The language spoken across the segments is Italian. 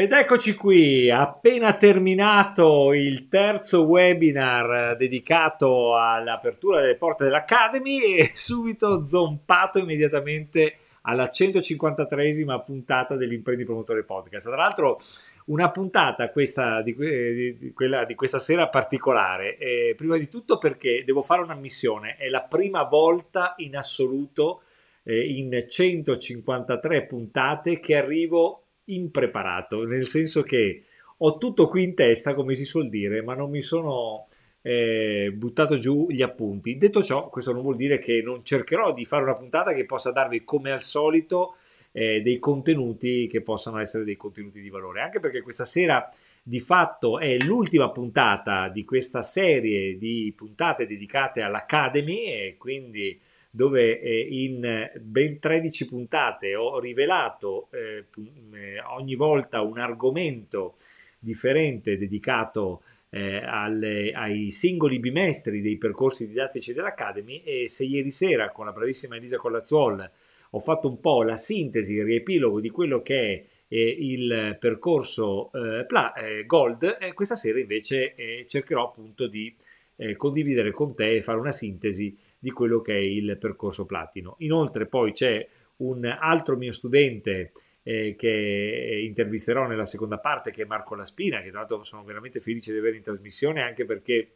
Ed eccoci qui, appena terminato il terzo webinar dedicato all'apertura delle porte dell'Academy e subito zompato immediatamente alla 153esima puntata dell'Imprendi Promotore Podcast. Tra l'altro una puntata questa, di, di, quella di questa sera particolare, eh, prima di tutto perché devo fare un'ammissione, è la prima volta in assoluto eh, in 153 puntate che arrivo impreparato, nel senso che ho tutto qui in testa, come si suol dire, ma non mi sono eh, buttato giù gli appunti. Detto ciò, questo non vuol dire che non cercherò di fare una puntata che possa darvi, come al solito, eh, dei contenuti che possano essere dei contenuti di valore, anche perché questa sera di fatto è l'ultima puntata di questa serie di puntate dedicate all'Academy e quindi dove eh, in eh, ben 13 puntate ho rivelato eh, mm, ogni volta un argomento differente dedicato eh, alle, ai singoli bimestri dei percorsi didattici dell'Academy e se ieri sera con la bravissima Elisa Collazzuol ho fatto un po' la sintesi, il riepilogo di quello che è eh, il percorso eh, pla, Gold, questa sera invece cercherò appunto di condividere con te e fare una sintesi di quello che è il percorso platino. Inoltre poi c'è un altro mio studente eh, che intervisterò nella seconda parte, che è Marco Laspina, che tra l'altro sono veramente felice di avere in trasmissione anche perché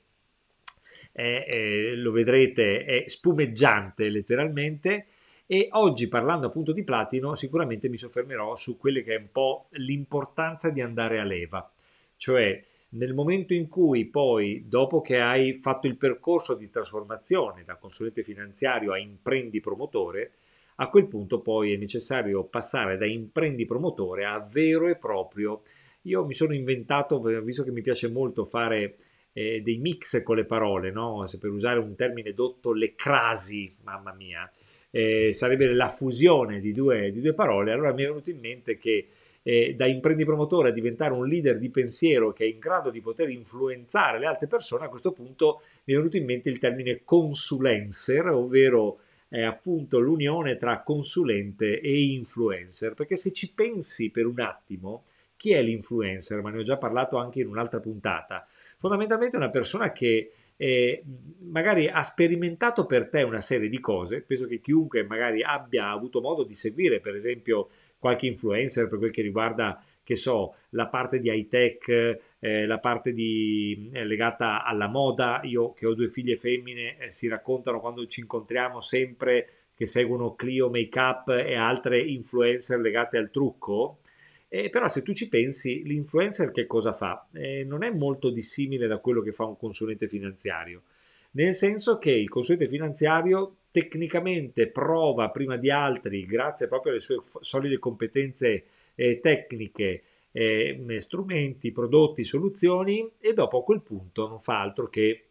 è, è, lo vedrete, è spumeggiante letteralmente. E oggi parlando appunto di platino, sicuramente mi soffermerò su quelle che è un po' l'importanza di andare a leva, cioè nel momento in cui poi, dopo che hai fatto il percorso di trasformazione da consulente finanziario a imprendi promotore, a quel punto poi è necessario passare da imprendi promotore a vero e proprio. Io mi sono inventato, visto che mi piace molto fare eh, dei mix con le parole, no? se per usare un termine dotto, le crasi, mamma mia, eh, sarebbe la fusione di due, di due parole, allora mi è venuto in mente che eh, da imprenditore promotore a diventare un leader di pensiero che è in grado di poter influenzare le altre persone, a questo punto mi è venuto in mente il termine consulencer, ovvero eh, appunto l'unione tra consulente e influencer, perché se ci pensi per un attimo, chi è l'influencer? Ma ne ho già parlato anche in un'altra puntata. Fondamentalmente è una persona che eh, magari ha sperimentato per te una serie di cose, penso che chiunque magari abbia avuto modo di seguire per esempio qualche influencer per quel che riguarda, che so, la parte di high tech, eh, la parte di, eh, legata alla moda. Io che ho due figlie femmine eh, si raccontano quando ci incontriamo sempre che seguono Clio Makeup e altre influencer legate al trucco. Eh, però se tu ci pensi, l'influencer che cosa fa? Eh, non è molto dissimile da quello che fa un consulente finanziario nel senso che il consulente finanziario tecnicamente prova prima di altri, grazie proprio alle sue solide competenze eh, tecniche, eh, strumenti, prodotti, soluzioni e dopo a quel punto non fa altro che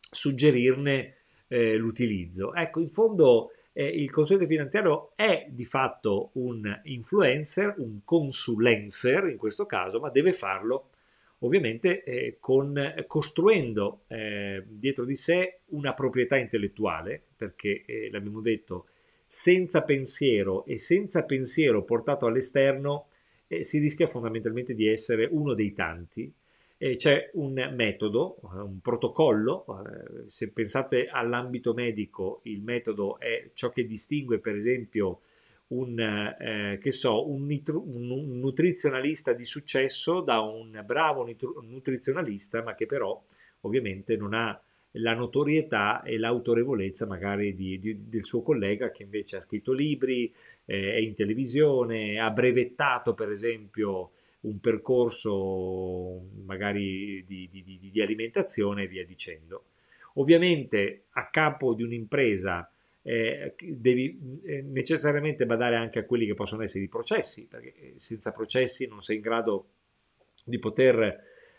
suggerirne eh, l'utilizzo. Ecco, in fondo eh, il consulente finanziario è di fatto un influencer, un consulencer in questo caso, ma deve farlo ovviamente eh, con, costruendo eh, dietro di sé una proprietà intellettuale, perché eh, l'abbiamo detto, senza pensiero e senza pensiero portato all'esterno eh, si rischia fondamentalmente di essere uno dei tanti. Eh, c'è un metodo, eh, un protocollo, se pensate all'ambito medico il metodo è ciò che distingue per esempio un, eh, so, un, nitru- un, nutrizionalista di successo da un bravo nitru- nutrizionalista, ma che però ovviamente non ha la notorietà e l'autorevolezza magari di, di, del suo collega che invece ha scritto libri, eh, è in televisione, ha brevettato per esempio un percorso magari di, di alimentazione e via dicendo. Ovviamente a capo di un'impresa eh, devi eh, necessariamente badare anche a quelli che possono essere i processi, perché eh, senza processi non sei in grado di poter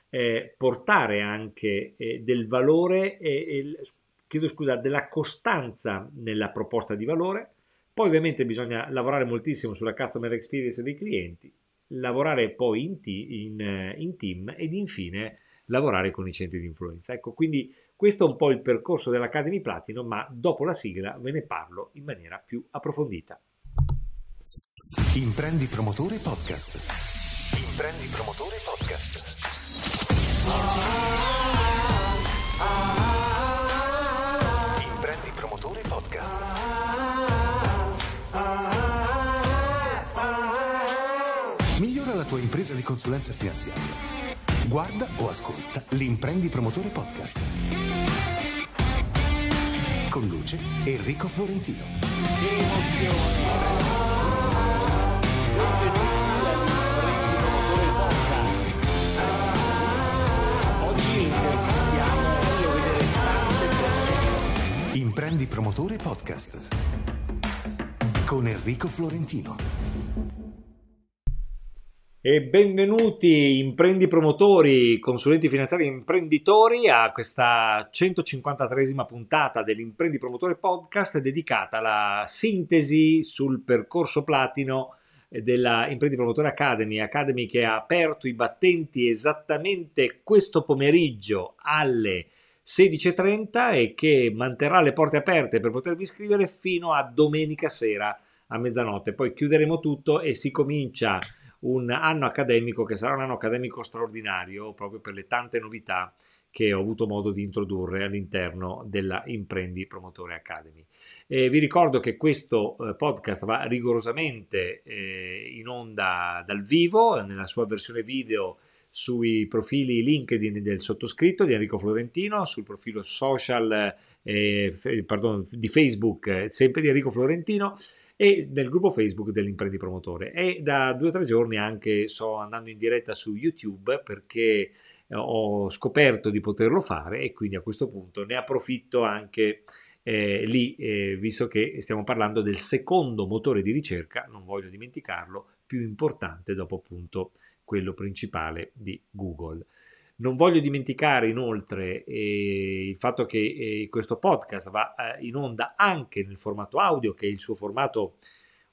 eh, portare anche eh, del valore e, e, chiedo scusa, della costanza nella proposta di valore. Poi ovviamente bisogna lavorare moltissimo sulla customer experience dei clienti, lavorare poi in, t- in, in team ed infine lavorare con i centri di influenza. Ecco, quindi questo è un po' il percorso dell'Academy Platino, ma dopo la sigla ve ne parlo in maniera più approfondita. Imprendi Promotore Podcast. Imprendi Promotore Podcast. Imprendi Promotore Podcast. Migliora la tua impresa di consulenza finanziaria Guarda o ascolta l'Imprendi Promotore Podcast. Conduce Enrico Florentino. Che emozione! Imprendi Promotore Podcast con Enrico Florentino e benvenuti imprendi promotori, consulenti finanziari e imprenditori a questa 153esima puntata dell'Imprendi Promotore Podcast dedicata alla sintesi sul percorso platino della Imprendi Promotore Academy, Academy che ha aperto i battenti esattamente questo pomeriggio alle 16.30 e che manterrà le porte aperte per potervi iscrivere fino a domenica sera a mezzanotte. Poi chiuderemo tutto e si comincia un anno accademico che sarà un anno accademico straordinario proprio per le tante novità che ho avuto modo di introdurre all'interno della Imprendi Promotore Academy. E vi ricordo che questo eh, podcast va rigorosamente eh, in onda dal vivo, nella sua versione video sui profili LinkedIn del sottoscritto di Enrico Florentino, sul profilo social eh, eh pardon, di Facebook sempre di Enrico Florentino e del gruppo Facebook dell'imprenditore. promotore. E da due o tre giorni anche sto andando in diretta su YouTube perché eh, ho scoperto di poterlo fare e quindi a questo punto ne approfitto anche eh, lì, eh, visto che stiamo parlando del secondo motore di ricerca, non voglio dimenticarlo, più importante dopo appunto quello principale di Google. Non voglio dimenticare inoltre eh, il fatto che eh, questo podcast va eh, in onda anche nel formato audio, che è il suo formato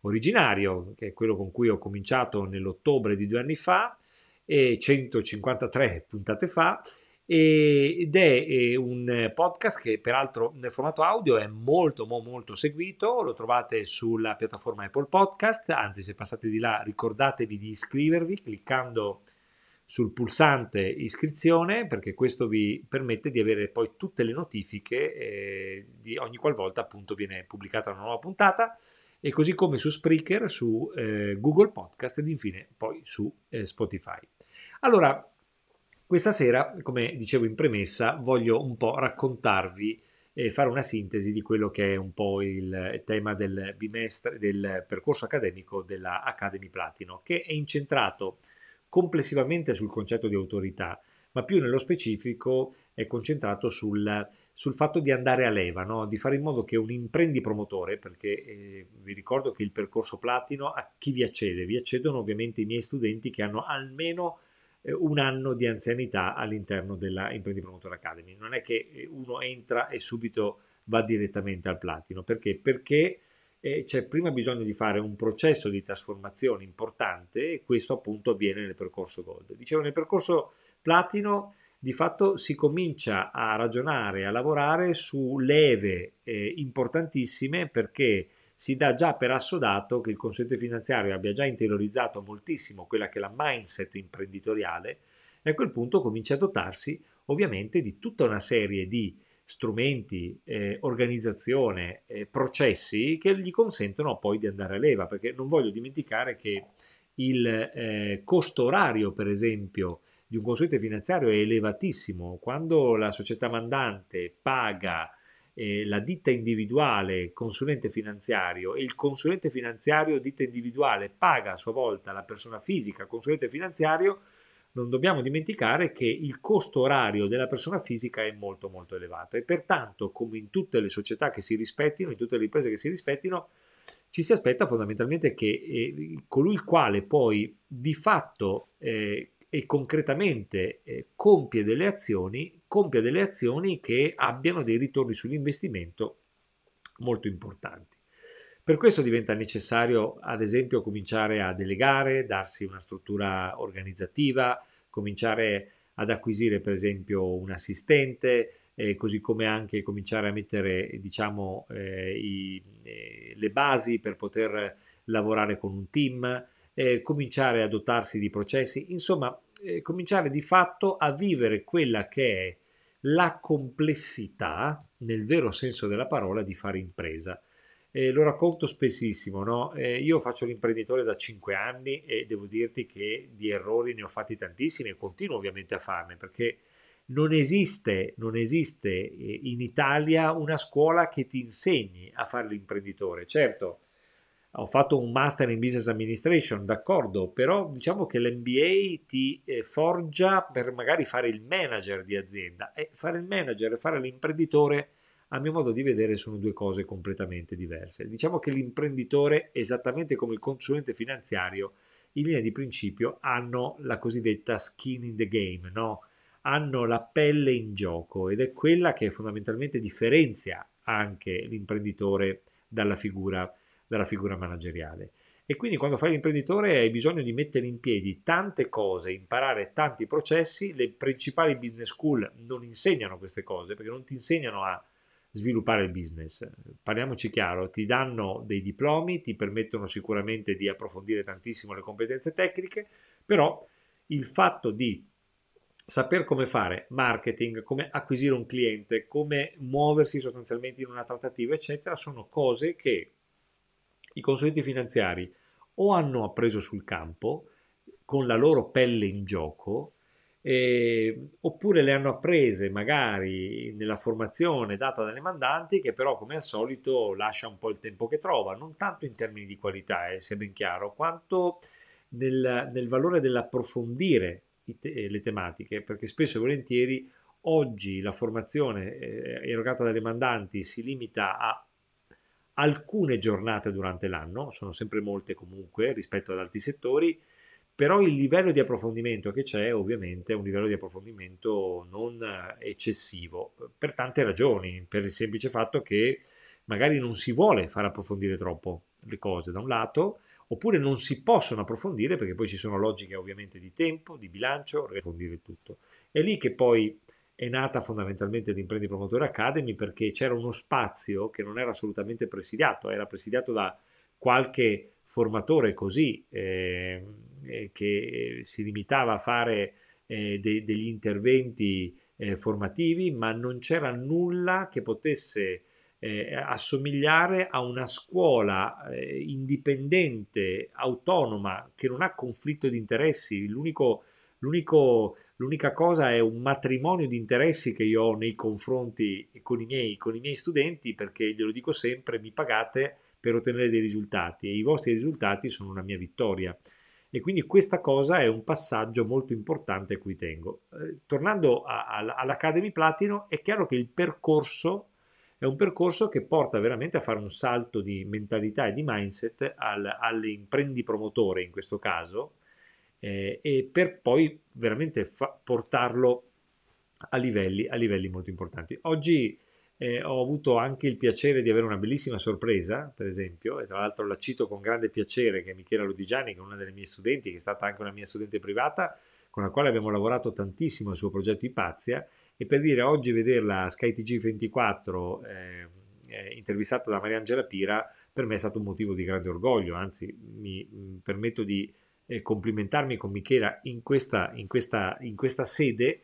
originario, che è quello con cui ho cominciato nell'ottobre di due anni fa, 153 puntate fa, ed è un podcast che peraltro nel formato audio è molto molto seguito lo trovate sulla piattaforma Apple Podcast anzi se passate di là ricordatevi di iscrivervi cliccando sul pulsante iscrizione perché questo vi permette di avere poi tutte le notifiche eh, di ogni qualvolta appunto viene pubblicata una nuova puntata e così come su Spreaker, su eh, Google Podcast ed infine poi su eh, Spotify. Allora, questa sera, come dicevo in premessa, voglio un po' raccontarvi e eh, fare una sintesi di quello che è un po' il tema del bimestre del percorso accademico della Academy Platino, che è incentrato eh, complessivamente sul concetto di autorità, ma più nello specifico è concentrato sul, sul fatto di andare a leva, no? di fare in modo che un imprendipromotore, perché eh, vi ricordo che il percorso platino a chi vi accede? Vi accedono ovviamente i miei studenti che hanno almeno eh, un anno di anzianità all'interno della Imprendipromotore Academy. Non è che eh, uno entra e subito va direttamente al platino, perché? Perché eh, c'è prima bisogno di fare un processo di trasformazione importante e questo appunto avviene nel percorso Gold. Dicevo, nel percorso Platino di fatto si comincia a ragionare, a lavorare su leve eh, importantissime perché si dà già per assodato che il consulente finanziario abbia già interiorizzato moltissimo quella che è la mindset imprenditoriale e a quel punto comincia a dotarsi ovviamente di tutta una serie di strumenti, eh, organizzazione, eh, processi che gli consentono poi di andare a leva, perché non voglio dimenticare che il eh, costo orario, per esempio, di un consulente finanziario è elevatissimo. Quando la società mandante paga eh, la ditta individuale consulente finanziario e il consulente finanziario ditta individuale paga a sua volta la persona fisica consulente finanziario, non dobbiamo dimenticare che il costo orario della persona fisica è molto molto elevato e pertanto, come in tutte le società che si rispettino, in tutte le imprese che si rispettino, ci si aspetta fondamentalmente che eh, colui il quale poi di fatto eh, e concretamente eh, compie delle azioni, compia delle azioni che abbiano dei ritorni sull'investimento molto importanti. Per questo diventa necessario, ad esempio, cominciare a delegare, darsi una struttura organizzativa, cominciare ad acquisire, per esempio, un assistente, eh, così come anche cominciare a mettere, diciamo, eh, i, eh, le basi per poter lavorare con un team, eh, cominciare a dotarsi di processi, insomma, eh, cominciare di fatto a vivere quella che è la complessità, nel vero senso della parola, di fare impresa. Eh, lo racconto spessissimo, no? eh, io faccio l'imprenditore da 5 anni e devo dirti che di errori ne ho fatti tantissimi e continuo ovviamente a farne perché non esiste, non esiste eh, in Italia una scuola che ti insegni a fare l'imprenditore. Certo, ho fatto un master in business administration, d'accordo, però diciamo che l'MBA ti eh, forgia per magari fare il manager di azienda e fare il manager e fare l'imprenditore a mio modo di vedere sono due cose completamente diverse. Diciamo che l'imprenditore, esattamente come il consulente finanziario, in linea di principio hanno la cosiddetta skin in the game, no? hanno la pelle in gioco ed è quella che fondamentalmente differenzia anche l'imprenditore dalla figura, dalla figura manageriale. E quindi quando fai l'imprenditore hai bisogno di mettere in piedi tante cose, imparare tanti processi, le principali business school non insegnano queste cose perché non ti insegnano a sviluppare il business. Parliamoci chiaro, ti danno dei diplomi, ti permettono sicuramente di approfondire tantissimo le competenze tecniche, però il fatto di saper come fare marketing, come acquisire un cliente, come muoversi sostanzialmente in una trattativa, eccetera, sono cose che i consulenti finanziari o hanno appreso sul campo con la loro pelle in gioco eh, oppure le hanno apprese magari nella formazione data dalle mandanti che però come al solito lascia un po' il tempo che trova, non tanto in termini di qualità, eh, sia ben chiaro, quanto nel, nel valore dell'approfondire te- eh, le tematiche, perché spesso e volentieri oggi la formazione eh, erogata dalle mandanti si limita a alcune giornate durante l'anno, sono sempre molte comunque rispetto ad altri settori, però il livello di approfondimento che c'è ovviamente è un livello di approfondimento non eccessivo, per tante ragioni, per il semplice fatto che magari non si vuole far approfondire troppo le cose da un lato, oppure non si possono approfondire perché poi ci sono logiche ovviamente di tempo, di bilancio, approfondire tutto. È lì che poi è nata fondamentalmente l'Imprendi Promotore Academy perché c'era uno spazio che non era assolutamente presidiato, era presidiato da qualche formatore così ehm, eh, che si limitava a fare eh, de- degli interventi eh, formativi, ma non c'era nulla che potesse eh, assomigliare a una scuola eh, indipendente, autonoma, che non ha conflitto di interessi. L'unico, l'unico, l'unica cosa è un matrimonio di interessi che io ho nei confronti con i miei, con i miei studenti, perché glielo dico sempre, mi pagate per ottenere dei risultati e i vostri risultati sono una mia vittoria. E quindi questa cosa è un passaggio molto importante a cui tengo. Eh, tornando a, a, all'Academy Platino, è chiaro che il percorso è un percorso che porta veramente a fare un salto di mentalità e di mindset al, all'imprendimpromotore in questo caso, eh, e per poi veramente fa- portarlo a livelli, a livelli molto importanti. Oggi eh, ho avuto anche il piacere di avere una bellissima sorpresa, per esempio, e tra l'altro la cito con grande piacere, che è Michela Ludigiani, che è una delle mie studenti, che è stata anche una mia studente privata, con la quale abbiamo lavorato tantissimo al suo progetto Ipazia, e per dire oggi vederla a skytg 24 ehm, eh, intervistata da Mariangela Pira, per me è stato un motivo di grande orgoglio, anzi mi mm, permetto di eh, complimentarmi con Michela in questa, in questa, in questa sede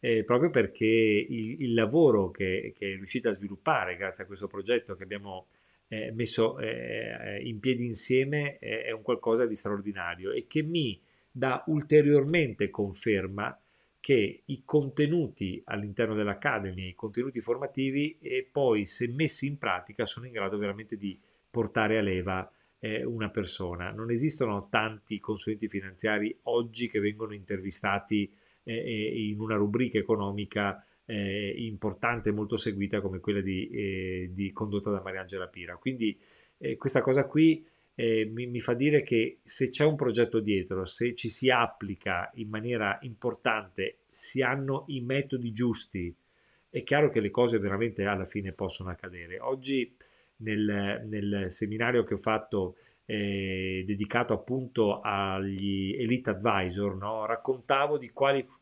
eh, proprio perché il, il lavoro che, che è riuscita a sviluppare grazie a questo progetto che abbiamo eh, messo eh, in piedi insieme è un qualcosa di straordinario e che mi dà ulteriormente conferma che i contenuti all'interno dell'Academy, i contenuti formativi e poi se messi in pratica sono in grado veramente di portare a leva eh, una persona. Non esistono tanti consulenti finanziari oggi che vengono intervistati eh, in una rubrica economica eh, importante e molto seguita come quella di, eh, di condotta da Mariangela Pira. Quindi eh, questa cosa qui eh, mi, mi fa dire che se c'è un progetto dietro, se ci si applica in maniera importante, si hanno i metodi giusti, è chiaro che le cose veramente alla fine possono accadere. Oggi nel, nel seminario che ho fatto eh, dedicato appunto agli elite advisor, no? raccontavo di quali f-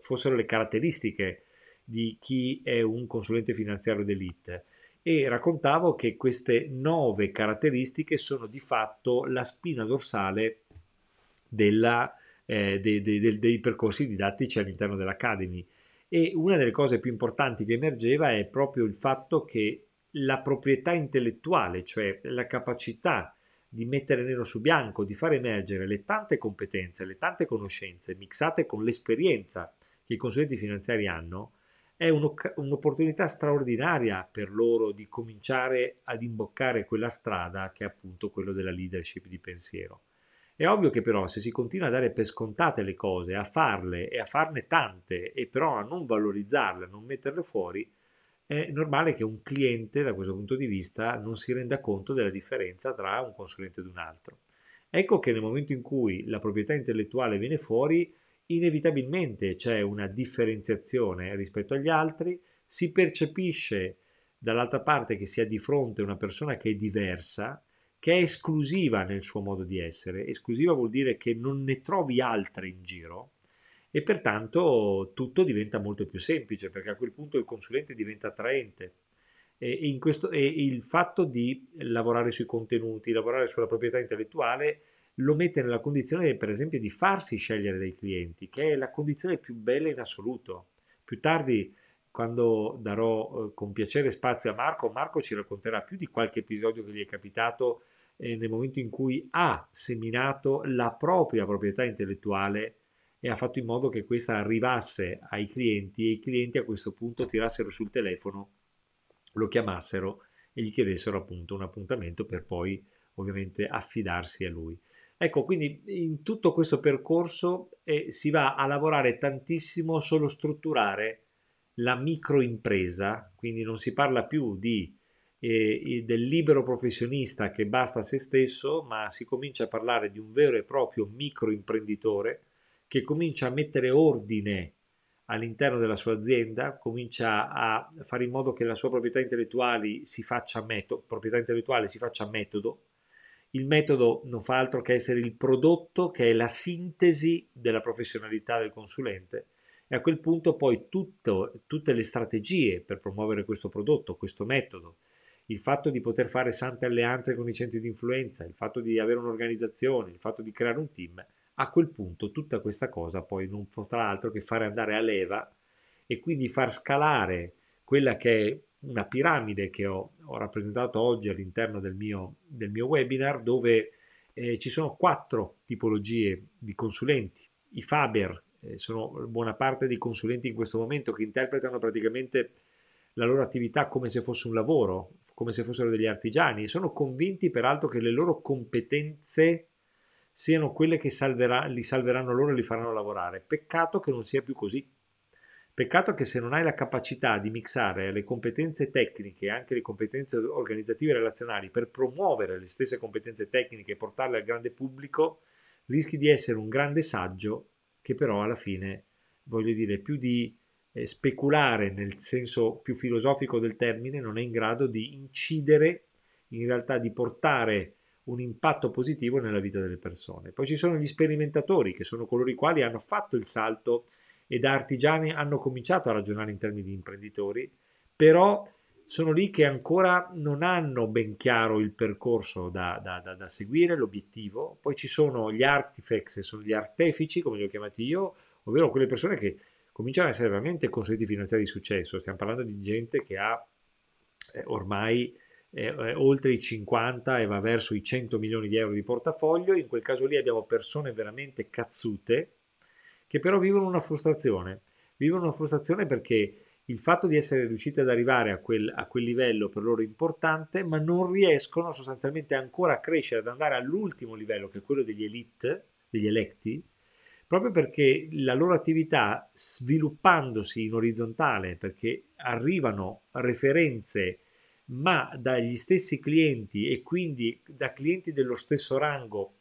fossero le caratteristiche di chi è un consulente finanziario d'elite e raccontavo che queste nove caratteristiche sono di fatto la spina dorsale della, eh, dei, dei, dei percorsi didattici all'interno dell'Academy. E una delle cose più importanti che emergeva è proprio il fatto che la proprietà intellettuale, cioè la capacità di mettere nero su bianco, di far emergere le tante competenze, le tante conoscenze mixate con l'esperienza che i consulenti finanziari hanno, è un'opportunità straordinaria per loro di cominciare ad imboccare quella strada che è appunto quella della leadership di pensiero. È ovvio che però se si continua a dare per scontate le cose, a farle e a farne tante e però a non valorizzarle, a non metterle fuori, è normale che un cliente da questo punto di vista non si renda conto della differenza tra un consulente ed un altro. Ecco che nel momento in cui la proprietà intellettuale viene fuori, inevitabilmente c'è una differenziazione rispetto agli altri, si percepisce dall'altra parte che si ha di fronte una persona che è diversa, che è esclusiva nel suo modo di essere. Esclusiva vuol dire che non ne trovi altre in giro, e pertanto tutto diventa molto più semplice perché a quel punto il consulente diventa attraente e, questo, e, il fatto di lavorare sui contenuti, lavorare sulla proprietà intellettuale lo mette nella condizione per esempio di farsi scegliere dai clienti che è la condizione più bella in assoluto. Più tardi quando darò eh, con piacere spazio a Marco, Marco ci racconterà più di qualche episodio che gli è capitato eh, nel momento in cui ha seminato la propria proprietà intellettuale e ha fatto in modo che questa arrivasse ai clienti e i clienti a questo punto tirassero sul telefono, lo chiamassero e gli chiedessero appunto un appuntamento per poi ovviamente affidarsi a lui. Ecco, quindi in tutto questo percorso eh, si va a lavorare tantissimo solo strutturare la microimpresa, quindi non si parla più di, eh, del libero professionista che basta a se stesso, ma si comincia a parlare di un vero e proprio microimprenditore che comincia a mettere ordine all'interno della sua azienda, comincia a fare in modo che la sua proprietà intellettuale si faccia metodo, proprietà intellettuale si faccia metodo. Il metodo non fa altro che essere il prodotto che è la sintesi della professionalità del consulente e a quel punto poi tutto, tutte le strategie per promuovere questo prodotto, questo metodo, il fatto di poter fare sante alleanze con i centri di influenza, il fatto di avere un'organizzazione, il fatto di creare un team, a quel punto tutta questa cosa poi non potrà altro che fare andare a leva e quindi far scalare quella che è una piramide che ho, ho rappresentato oggi all'interno del mio, del mio webinar dove eh, ci sono quattro tipologie di consulenti. I Faber eh, sono buona parte dei consulenti in questo momento che interpretano praticamente la loro attività come se fosse un lavoro, come se fossero degli artigiani. e Sono convinti peraltro che le loro competenze siano quelle che salverà, li salveranno loro e li faranno lavorare. Peccato che non sia più così. Peccato che se non hai la capacità di mixare le competenze tecniche e anche le competenze organizzative e relazionali per promuovere le stesse competenze tecniche e portarle al grande pubblico, rischi di essere un grande saggio che però alla fine, voglio dire, più di eh, speculare nel senso più filosofico del termine, non è in grado di incidere, in realtà di portare un impatto positivo nella vita delle persone. Poi ci sono gli sperimentatori, che sono coloro i quali hanno fatto il salto e da artigiani hanno cominciato a ragionare in termini di imprenditori, però sono lì che ancora non hanno ben chiaro il percorso da, da, da, da seguire, l'obiettivo. Poi ci sono gli artifacts, sono gli artefici, come li ho chiamati io, ovvero quelle persone che cominciano a essere veramente consulenti finanziari di successo. Stiamo parlando di gente che ha eh, ormai eh, eh, oltre i 50 e va verso i 100 milioni di euro di portafoglio, in quel caso lì abbiamo persone veramente cazzute che però vivono una frustrazione, vivono una frustrazione perché il fatto di essere riusciti ad arrivare a quel, a quel livello per loro è importante, ma non riescono sostanzialmente ancora a crescere, ad andare all'ultimo livello, che è quello degli elite, degli eletti, proprio perché la loro attività sviluppandosi in orizzontale, perché arrivano referenze ma dagli stessi clienti e quindi da clienti dello stesso rango,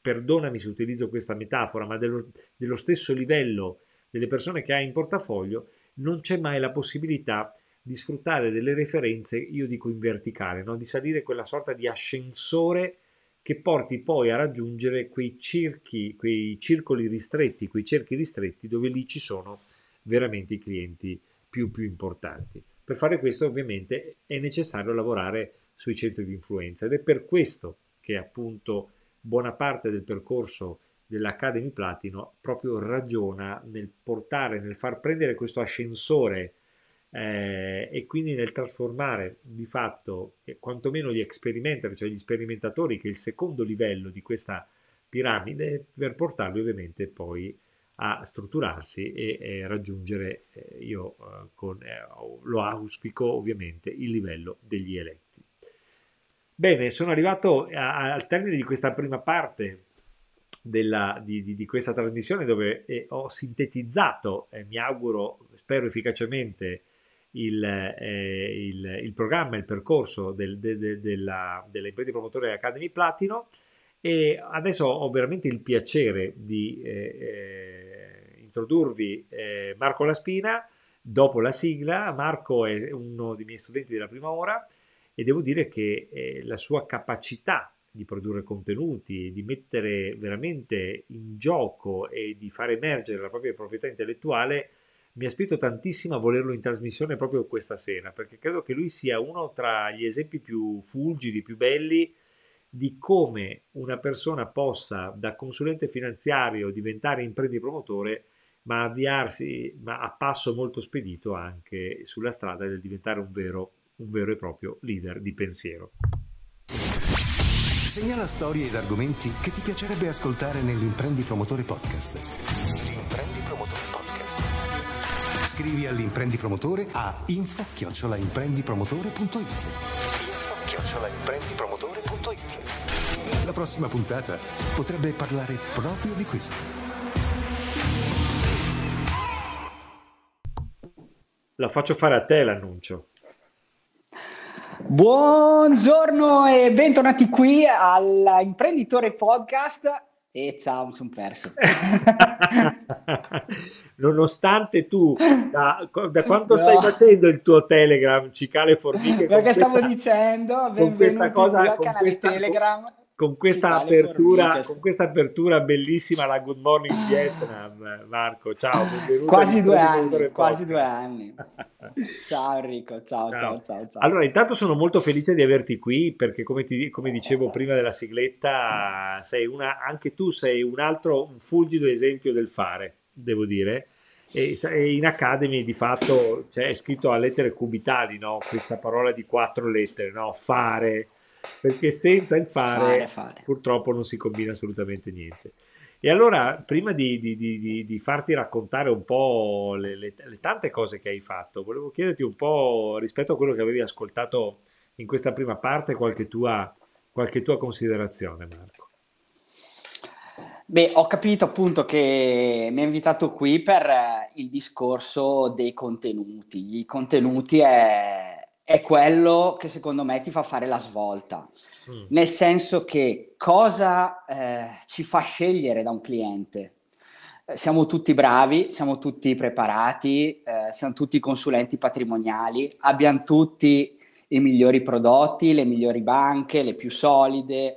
perdonami se utilizzo questa metafora, ma dello, dello stesso livello delle persone che hai in portafoglio, non c'è mai la possibilità di sfruttare delle referenze, io dico in verticale, no? di salire quella sorta di ascensore che porti poi a raggiungere quei circhi, quei circoli ristretti, quei cerchi ristretti dove lì ci sono veramente i clienti più, più importanti. Per fare questo ovviamente è necessario lavorare sui centri di influenza ed è per questo che appunto buona parte del percorso dell'Academy Platino proprio ragiona nel portare, nel far prendere questo ascensore eh, e quindi nel trasformare di fatto eh, quantomeno gli experimenter, cioè gli sperimentatori, che è il secondo livello di questa piramide, per portarli ovviamente poi a strutturarsi e, e raggiungere, eh, io eh, con, eh, lo auspico ovviamente, il livello degli eletti. Bene, sono arrivato a, a, al termine di questa prima parte della, di, di, di, questa trasmissione dove eh, ho sintetizzato, eh, mi auguro, spero efficacemente, il, eh, il, il, programma, il percorso del, de, de, della, dell'impresa promotore Academy Platino. E adesso ho veramente il piacere di eh, eh introdurvi eh, Marco Laspina. Dopo la sigla, Marco è uno dei miei studenti della prima ora e devo dire che eh, la sua capacità di produrre contenuti, di mettere veramente in gioco e di far emergere la propria proprietà intellettuale mi ha spinto tantissimo a volerlo in trasmissione proprio questa sera, perché credo che lui sia uno tra gli esempi più fulgidi, più belli di come una persona possa da consulente finanziario diventare promotore, ma avviarsi ma a passo molto spedito anche sulla strada del diventare un vero, un vero e proprio leader di pensiero. Segnala storie ed argomenti che ti piacerebbe ascoltare nell'Imprendipropotore Podcast. L'Imprendipropotore Podcast. Scrivi all'Imprendipropotore a info-imprendipromotore.it info-imprendipromotore.it la prossima puntata potrebbe parlare proprio di questo. La faccio fare a te l'annuncio. Buongiorno e bentornati qui all'Imprenditore Podcast. E ciao, mi sono perso. Nonostante tu, da, da quanto no. stai facendo il tuo Telegram, Cicale Formiche? Perché stavo questa, dicendo, con questa cosa, con questa, Telegram. Con con questa, apertura, con questa apertura bellissima la Good Morning Vietnam, Marco. Ciao, ah, benvenuto. Quasi due anni, quasi due anni. ciao Enrico, ciao, ciao. Ciao, ciao, Allora, intanto sono molto felice di averti qui perché come, ti, come dicevo prima della sigletta, una, anche tu sei un altro, un fulgido esempio del fare, devo dire. E in Academy di fatto cioè, è scritto a lettere cubitali no? questa parola di quattro lettere, no? fare, perché senza il fare, fare, fare. purtroppo non si combina assolutamente niente. E allora, prima di, di, di, di farti raccontare un po' le, le, le, tante cose che hai fatto, volevo chiederti un po' rispetto a quello che avevi ascoltato in questa prima parte, qualche tua, qualche tua considerazione, Marco. Beh, ho capito appunto che mi ha invitato qui per eh, il discorso dei contenuti. I contenuti è è quello che secondo me ti fa fare la svolta. Mm. Nel senso che cosa eh, ci fa scegliere da un cliente? Eh, siamo tutti bravi, siamo tutti preparati, eh, siamo tutti consulenti patrimoniali, abbiamo tutti i migliori prodotti, le migliori banche, le più solide.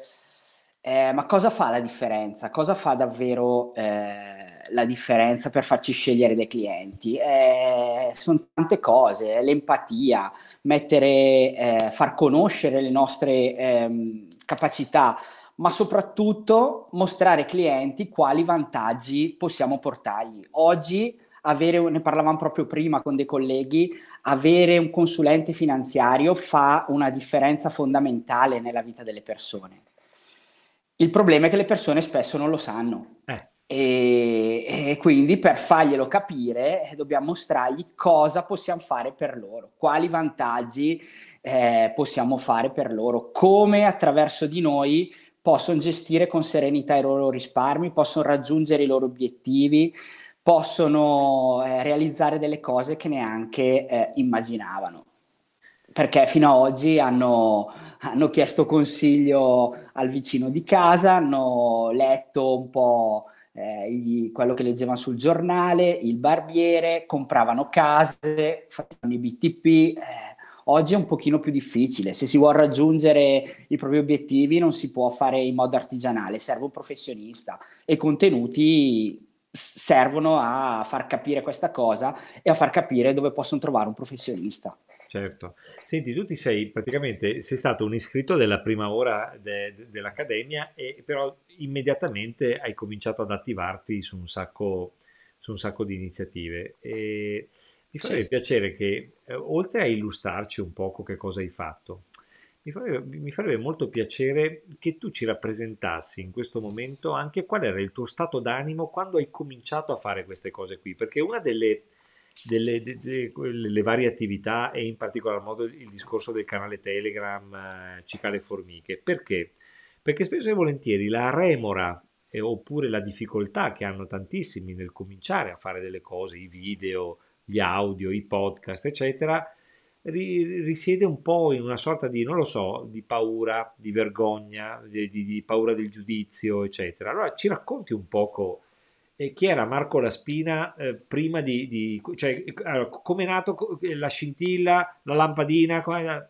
Eh, ma cosa fa la differenza? Cosa fa davvero eh, la differenza per farci scegliere dei clienti. Eh, sono tante cose, eh, l'empatia, mettere, eh, far conoscere le nostre ehm, capacità, ma soprattutto mostrare ai clienti quali vantaggi possiamo portargli. Oggi avere, ne parlavamo proprio prima con dei colleghi, avere un consulente finanziario fa una differenza fondamentale nella vita delle persone. Il problema è che le persone spesso non lo sanno. Eh. E, e, quindi per farglielo capire eh, dobbiamo mostrargli cosa possiamo fare per loro, quali vantaggi eh, possiamo fare per loro, come attraverso di noi possono gestire con serenità i loro risparmi, possono raggiungere i loro obiettivi, possono eh, realizzare delle cose che neanche eh, immaginavano. Perché fino ad oggi hanno, hanno chiesto consiglio al vicino di casa, hanno letto un po' eh, i, quello che leggevano sul giornale, il barbiere, compravano case, facevano i BTP. Eh, oggi è un pochino più difficile, se si vuole raggiungere i propri obiettivi non si può fare in modo artigianale, serve un professionista e i contenuti servono a far capire questa cosa e a far capire dove possono trovare un professionista. Certo. Senti, tu ti sei praticamente, sei stato un iscritto della prima ora de, de, dell'Accademia, e, però immediatamente hai cominciato ad attivarti su un sacco, su un sacco di iniziative. E mi farebbe sì, piacere che, eh, oltre a illustrarci un poco che cosa hai fatto, mi farebbe, mi farebbe, molto piacere che tu ci rappresentassi in questo momento anche qual era il tuo stato d'animo quando hai cominciato a fare queste cose qui, perché una delle delle, delle, delle, varie attività e in particolar modo il discorso del canale Telegram eh, Cicale Formiche. Perché? Perché spesso e volentieri la remora eh, oppure la difficoltà che hanno tantissimi nel cominciare a fare delle cose, i video, gli audio, i podcast, eccetera, ri, risiede un po' in una sorta di, non lo so, di paura, di vergogna, di, di, di paura del giudizio, eccetera. Allora ci racconti un poco eh, chi era Marco Laspina eh, prima di, di cioè, come è nato eh, la scintilla, la lampadina, come, eh,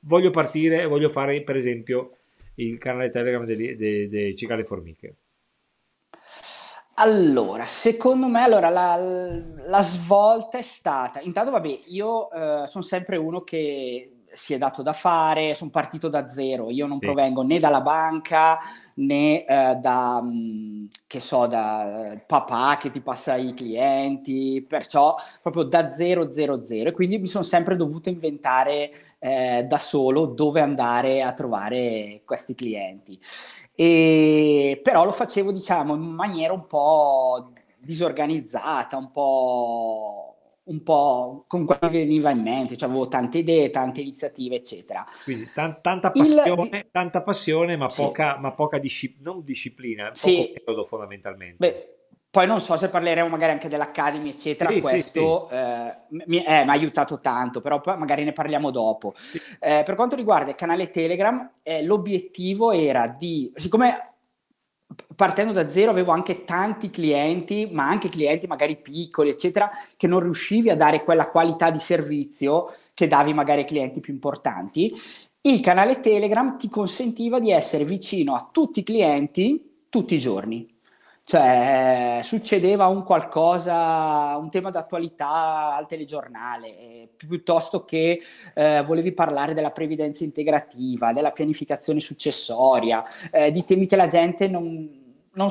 voglio partire e voglio fare per esempio il canale Telegram delle Cicale Formiche. Allora, secondo me, allora, la, la, svolta è stata, intanto vabbè, io eh, sono sempre uno che si è dato da fare, sono partito da zero, io non sì. provengo né dalla banca né eh, da, mh, mm, che so, da eh, papà che ti passa i clienti, perciò proprio da zero, zero, zero. E quindi mi sono sempre dovuto inventare eh, da solo dove andare a trovare questi clienti. E, però lo facevo, diciamo, in maniera un po' disorganizzata, un po' un po' con quello che veniva in mente, cioè, avevo tante idee, tante iniziative, eccetera. Quindi tan- tanta, passione, Il... tanta passione, ma sì, poca, sì. Ma poca disci- disciplina, sì. metodo fondamentalmente. Beh, poi non so se parleremo magari anche dell'Academy, eccetera, sì, questo sì, sì. eh, mi eh, ha aiutato tanto, però magari ne parliamo dopo. Eh, per quanto riguarda il canale Telegram, eh, l'obiettivo era di, siccome partendo da zero avevo anche tanti clienti, ma anche clienti magari piccoli, eccetera, che non riuscivi a dare quella qualità di servizio che davi magari ai clienti più importanti. Il canale Telegram ti consentiva di essere vicino a tutti i clienti tutti i giorni cioè succedeva un qualcosa, un tema d'attualità al telegiornale, eh, piuttosto che eh, volevi parlare della previdenza integrativa, della pianificazione successoria, eh, di temi che la gente non, non,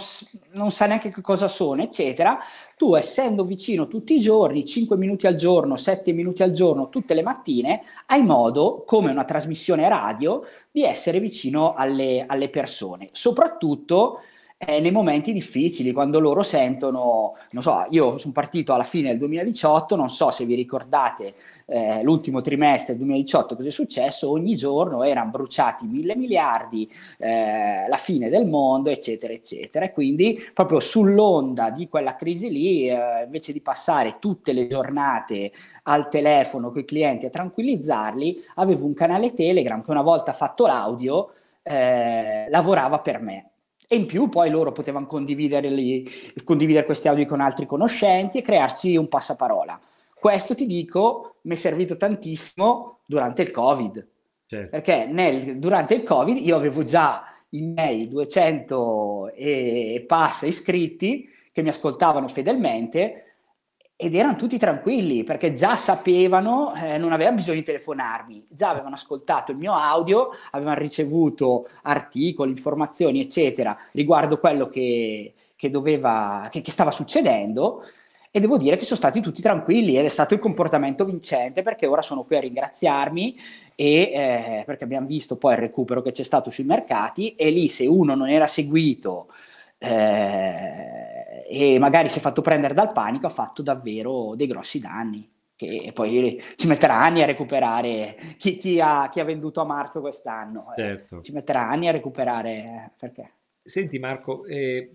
non, sa neanche che cosa sono, eccetera, tu essendo vicino tutti i giorni, 5 minuti al giorno, 7 minuti al giorno, tutte le mattine, hai modo, come una trasmissione radio, di essere vicino alle, alle persone. Soprattutto è nei momenti difficili, quando loro sentono, non so, io sono partito alla fine del 2018, non so se vi ricordate eh, l'ultimo trimestre del 2018 cosa è successo, ogni giorno erano bruciati mille miliardi, eh, la fine del mondo, eccetera, eccetera. E quindi proprio sull'onda di quella crisi lì, eh, invece di passare tutte le giornate al telefono con i clienti a tranquillizzarli, avevo un canale Telegram che una volta fatto l'audio eh, lavorava per me e in più poi loro potevano condividere questi audio con altri conoscenti e crearsi un passaparola. Questo ti dico, mi è servito tantissimo durante il Covid. Certo. Perché nel, durante il Covid io avevo già i miei 200 e passa iscritti che mi ascoltavano fedelmente ed erano tutti tranquilli perché già sapevano, eh, non avevano bisogno di telefonarmi, già avevano ascoltato il mio audio, avevano ricevuto articoli, informazioni, eccetera, riguardo quello che, che, doveva, che, che stava succedendo e devo dire che sono stati tutti tranquilli ed è stato il comportamento vincente perché ora sono qui a ringraziarmi e eh, perché abbiamo visto poi il recupero che c'è stato sui mercati e lì se uno non era seguito eh, e magari si è fatto prendere dal panico, ha fatto davvero dei grossi danni. Che poi ci metterà anni a recuperare chi, chi, ha, chi ha, venduto a marzo quest'anno. Eh, certo. Ci metterà anni a recuperare eh, perché. Senti Marco, eh,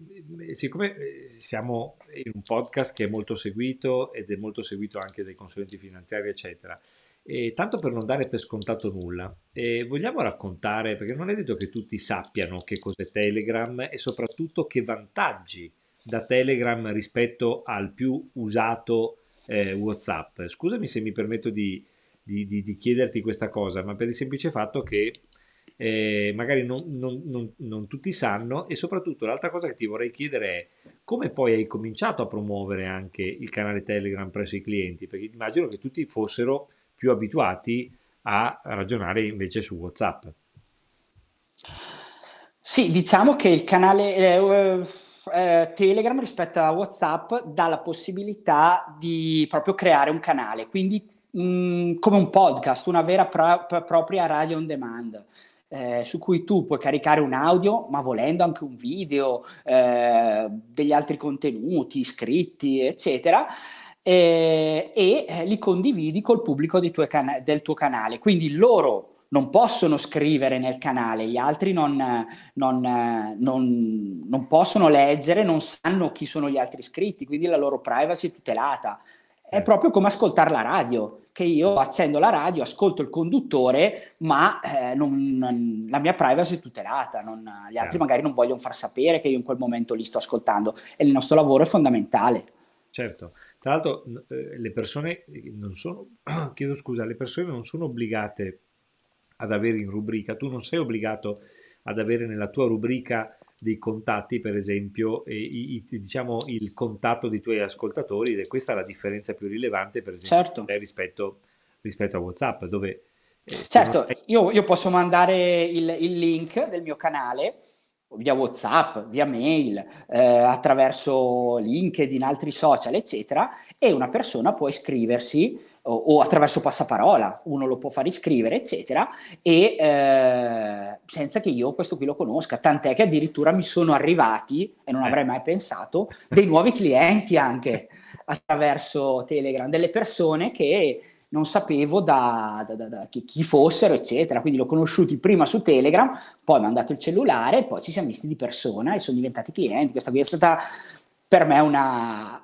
siccome eh, siamo in un podcast che è molto seguito ed è molto seguito anche dai consulenti finanziari, eccetera, e tanto per non dare per scontato nulla, eh, vogliamo raccontare, perché non è detto che tutti sappiano che cos'è Telegram e soprattutto che vantaggi da Telegram rispetto al più usato eh, WhatsApp. Scusami se mi permetto di, di, di, di, chiederti questa cosa, ma per il semplice fatto che eh, magari non, non, non, non tutti sanno e soprattutto l'altra cosa che ti vorrei chiedere è come poi hai cominciato a promuovere anche il canale Telegram presso i clienti, perché immagino che tutti fossero più abituati a ragionare invece su WhatsApp. Sì, diciamo che il canale eh, eh, Telegram rispetto a WhatsApp dà la possibilità di proprio creare un canale, quindi mh, mm, come un podcast, una vera e pro- propria radio on demand. Eh, su cui tu puoi caricare un audio, ma volendo anche un video, eh, degli altri contenuti, scritti, eccetera, eh, e eh, li condividi col pubblico can- del tuo canale. Quindi loro non possono scrivere nel canale, gli altri non, non, non, non, possono leggere, non sanno chi sono gli altri iscritti, quindi la loro privacy è tutelata. È certo. proprio come ascoltare la radio, che io accendo la radio, ascolto il conduttore, ma eh, la mia privacy è tutelata, gli altri eh. magari non vogliono far sapere che io in quel momento li sto ascoltando e il nostro lavoro è fondamentale. Certo, tra l'altro eh, le persone eh, non sono, chiedo scusa, le persone non sono obbligate ad avere in rubrica, tu non sei obbligato ad avere nella tua rubrica dei contatti, per esempio, e, i, diciamo il contatto dei tuoi ascoltatori ed è questa la differenza più rilevante, per esempio, certo. rispetto, rispetto, a WhatsApp, dove... Eh, certo, non... io, io, posso mandare il, il link del mio canale via WhatsApp, via mail, eh, attraverso LinkedIn, altri social, eccetera, e una persona può iscriversi o, o attraverso passaparola, uno lo può far iscrivere, eccetera, e eh, senza che io questo qui lo conosca, tant'è che addirittura mi sono arrivati, e non eh. avrei mai pensato, dei nuovi clienti anche attraverso Telegram, delle persone che non sapevo da, da, da, chi, chi, fossero, eccetera. Quindi l'ho conosciuti prima su Telegram, poi mi hanno dato il cellulare, poi ci siamo visti di persona e sono diventati clienti. Questa qui è stata per me una,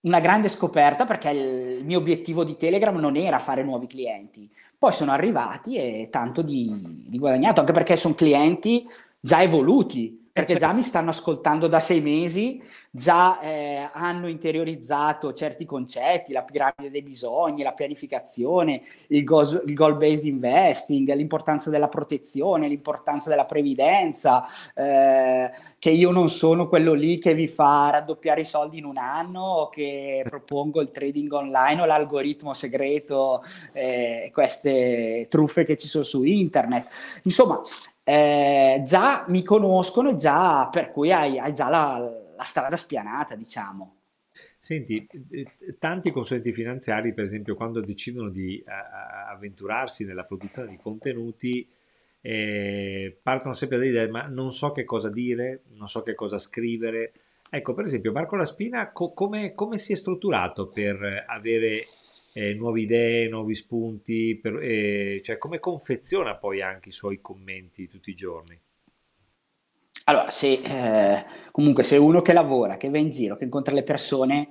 una grande scoperta perché il mio obiettivo di Telegram non era fare nuovi clienti. Poi sono arrivati e tanto di, di guadagnato, anche perché sono clienti già evoluti perché cioè già mi stanno ascoltando da sei mesi, già eh, hanno interiorizzato certi concetti, la piramide dei bisogni, la pianificazione, il, go- il goal-based investing, l'importanza della protezione, l'importanza della previdenza, eh, che io non sono quello lì che vi fa raddoppiare i soldi in un anno o che propongo il trading online o l'algoritmo segreto, eh, queste truffe che ci sono su internet. Insomma, eh, già mi conoscono e già, per cui hai, hai già la, la strada spianata, diciamo. Senti, eh, tanti consulenti finanziari, per esempio, quando decidono di avventurarsi nella produzione di contenuti, eh, partono sempre dall'idea, ma non so che cosa dire, non so che cosa scrivere. Ecco, per esempio, Marco Laspina, co- come, come si è strutturato per avere eh, nuove idee, nuovi spunti, per, eh, cioè come confeziona poi anche i suoi commenti tutti i giorni? Allora, se, eh, comunque se uno che lavora, che va in giro, che incontra le persone,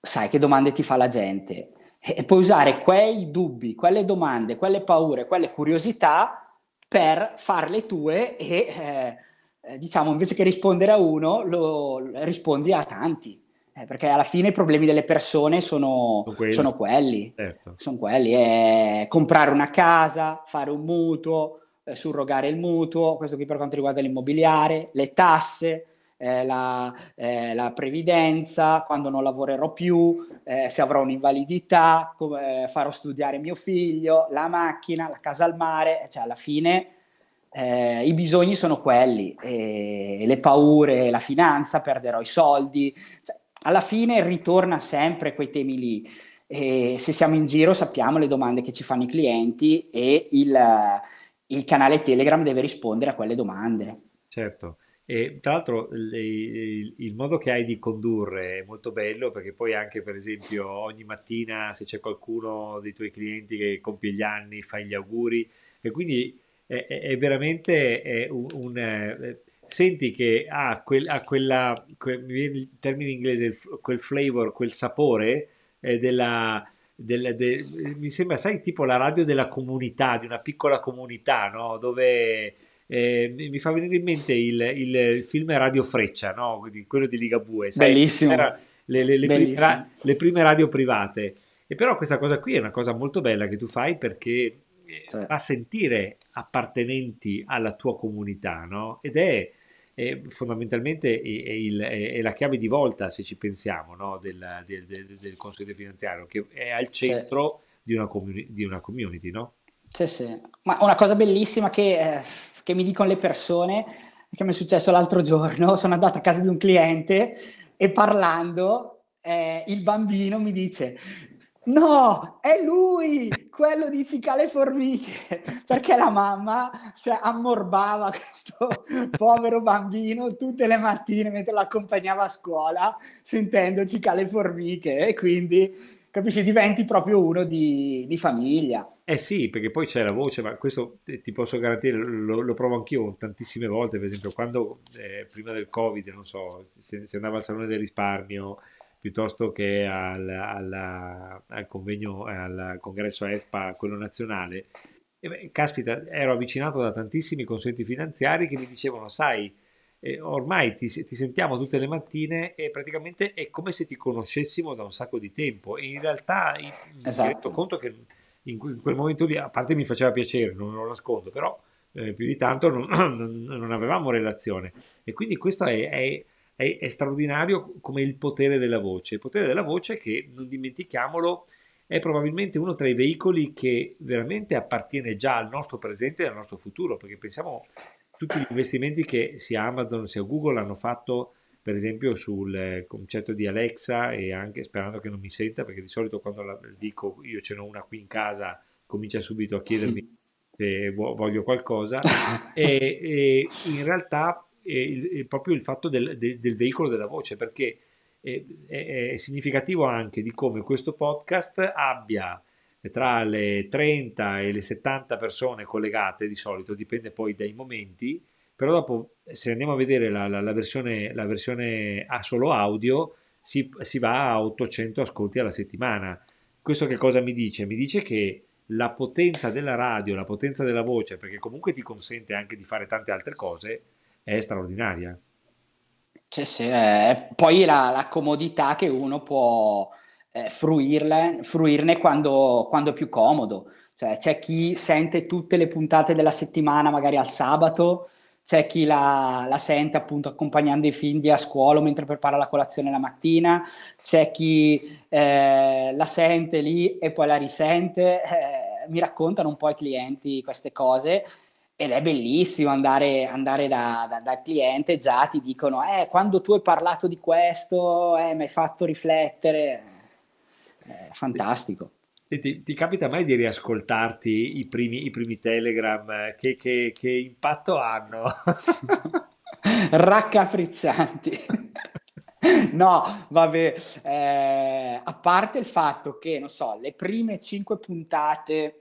sai che domande ti fa la gente e, puoi usare quei dubbi, quelle domande, quelle paure, quelle curiosità per farle tue e eh, eh, diciamo invece che rispondere a uno, lo, rispondi a tanti. Eh, perché alla fine i problemi delle persone sono, quelli. Sono quelli. Certo. Sono quelli. Eh, comprare una casa, fare un mutuo, eh, surrogare il mutuo, questo qui per quanto riguarda l'immobiliare, le tasse, eh, la, eh, la, previdenza, quando non lavorerò più, eh, se avrò un'invalidità, com- farò studiare mio figlio, la macchina, la casa al mare, cioè alla fine... Eh, I bisogni sono quelli, eh, le paure, la finanza, perderò i soldi, cioè, alla fine ritorna sempre quei temi lì. E se siamo in giro sappiamo le domande che ci fanno i clienti e il, il canale Telegram deve rispondere a quelle domande. Certo. E tra l'altro il, modo che hai di condurre è molto bello perché poi anche per esempio ogni mattina se c'è qualcuno dei tuoi clienti che compie gli anni fai gli auguri e quindi è, è veramente è un, un, eh, senti che ha, quel, ha quella, quel, il termine inglese, quel flavor, quel sapore eh, della, del, de, mi sembra, sai, tipo la radio della comunità, di una piccola comunità, no? Dove eh, mi fa venire in mente il, il, il film Radio Freccia, no? quello di Ligabue. Sai? Bellissimo. Le, le, le, Bellissimo. Prime le, prime radio private. E però questa cosa qui è una cosa molto bella che tu fai perché eh, cioè. fa sentire appartenenti alla tua comunità, no? Ed è eh, fondamentalmente è, il, è, la chiave di volta, se ci pensiamo, no? del, del, del, del, consiglio finanziario, che è al centro sì. di, una comuni- di, una community, no? Sì, sì. Ma una cosa bellissima che, eh, che mi dicono le persone, che mi è successo l'altro giorno, sono andato a casa di un cliente e parlando, eh, il bambino mi dice, no, è lui, quello di Cicale Formiche, perché la mamma cioè, ammorbava questo povero bambino tutte le mattine mentre lo accompagnava a scuola sentendo Cicale Formiche e quindi capisci diventi proprio uno di, di famiglia. Eh sì, perché poi c'è la voce, ma questo ti posso garantire, lo, lo provo anch'io tantissime volte, per esempio quando eh, prima del Covid, non so, si andava al Salone del Risparmio, piuttosto che al, alla, al, convegno, al congresso EFPA, quello nazionale, beh, caspita, ero avvicinato da tantissimi consulenti finanziari che mi dicevano, sai, eh, ormai ti, ti, sentiamo tutte le mattine e praticamente è come se ti conoscessimo da un sacco di tempo e in realtà in, esatto. mi reso conto che in, quel momento lì, a parte mi faceva piacere, non lo nascondo, però eh, più di tanto non, non, avevamo relazione e quindi questo è, è è, è straordinario come il potere della voce. Il potere della voce che, non dimentichiamolo, è probabilmente uno tra i veicoli che veramente appartiene già al nostro presente e al nostro futuro, perché pensiamo tutti gli investimenti che sia Amazon sia Google hanno fatto per esempio sul eh, concetto di Alexa e anche sperando che non mi senta perché di solito quando la dico io ce n'ho una qui in casa comincia subito a chiedermi se voglio qualcosa e, e in realtà il, proprio il fatto del, del, del, veicolo della voce, perché è, è, è, significativo anche di come questo podcast abbia tra le 30 e le 70 persone collegate di solito, dipende poi dai momenti, però dopo se andiamo a vedere la, la, la versione, la versione a solo audio si, si va a 800 ascolti alla settimana. Questo che cosa mi dice? Mi dice che la potenza della radio, la potenza della voce, perché comunque ti consente anche di fare tante altre cose, è straordinaria. Sì, sì, eh, poi la, la, comodità che uno può eh, fruirle, fruirne quando, quando, è più comodo. Cioè, c'è chi sente tutte le puntate della settimana magari al sabato, c'è chi la, la, sente appunto accompagnando i figli a scuola mentre prepara la colazione la mattina, c'è chi eh, la sente lì e poi la risente. Eh, mi raccontano un po' i clienti queste cose ed è bellissimo andare, andare da, da, dal cliente, già ti dicono, eh, quando tu hai parlato di questo, eh, mi hai fatto riflettere, eh, è fantastico. Ti, ti, capita mai di riascoltarti i primi, i primi Telegram? Eh, che, che, che impatto hanno? Raccapriccianti. No, vabbè, eh, a parte il fatto che, non so, le prime cinque puntate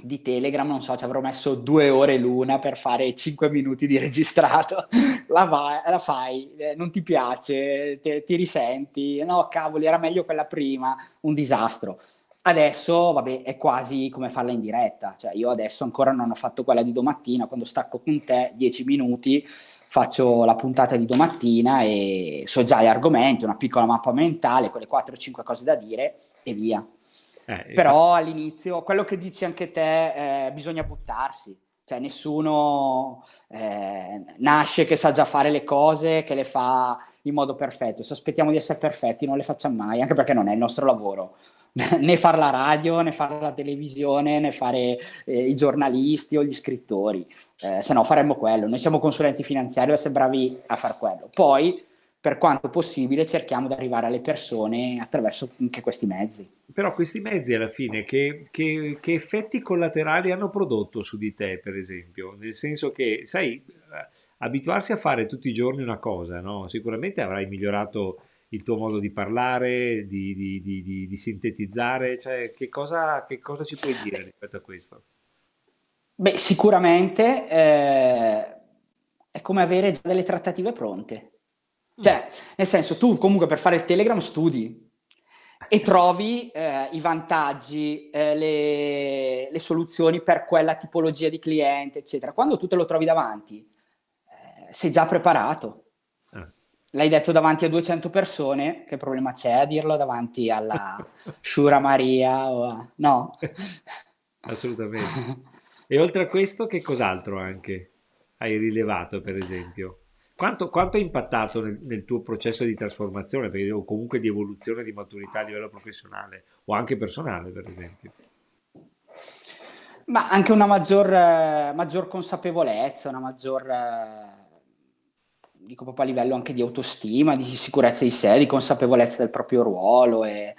di Telegram, non so, ci avrò messo due ore l'una per fare cinque minuti di registrato, la, va- la fai, eh, non ti piace, te- ti risenti, no cavoli, era meglio quella prima, un disastro. Adesso, vabbè, è quasi come farla in diretta, cioè io adesso ancora non ho fatto quella di domattina, quando stacco con te dieci minuti, faccio la puntata di domattina e so già gli argomenti, una piccola mappa mentale, quelle o cinque cose da dire e via. Eh, Però all'inizio, quello che dici anche te, eh, bisogna buttarsi. Cioè, nessuno eh, nasce che sa già fare le cose, che le fa in modo perfetto. Se aspettiamo di essere perfetti, non le facciamo mai, anche perché non è il nostro lavoro. né fare la radio, né fare la televisione, né fare eh, i giornalisti o gli scrittori. Eh, se no faremmo quello. Noi siamo consulenti finanziari e essere bravi a far quello. Poi per quanto possibile cerchiamo di arrivare alle persone attraverso anche questi mezzi. Però questi mezzi alla fine che, che, che, effetti collaterali hanno prodotto su di te, per esempio? Nel senso che, sai, eh, abituarsi a fare tutti i giorni una cosa, no? sicuramente avrai migliorato il tuo modo di parlare, di, di, di, di sintetizzare, cioè che cosa, che cosa, ci puoi dire rispetto a questo? Beh, sicuramente eh, è come avere già delle trattative pronte Mm. Cioè, nel senso, tu comunque per fare Telegram studi e trovi eh, i vantaggi, eh, le, le, soluzioni per quella tipologia di cliente, eccetera. Quando tu te lo trovi davanti, eh, sei già preparato. Eh. L'hai detto davanti a 200 persone, che problema c'è a dirlo davanti alla Shura Maria? O... No. Assolutamente. E oltre a questo, che cos'altro anche hai rilevato, per esempio? Quanto, quanto è impattato nel, nel, tuo processo di trasformazione, o comunque di evoluzione di maturità a livello professionale o anche personale, per esempio? Ma anche una maggior, maggior consapevolezza, una maggior, dico proprio a livello anche di autostima, di sicurezza di sé, di consapevolezza del proprio ruolo. E...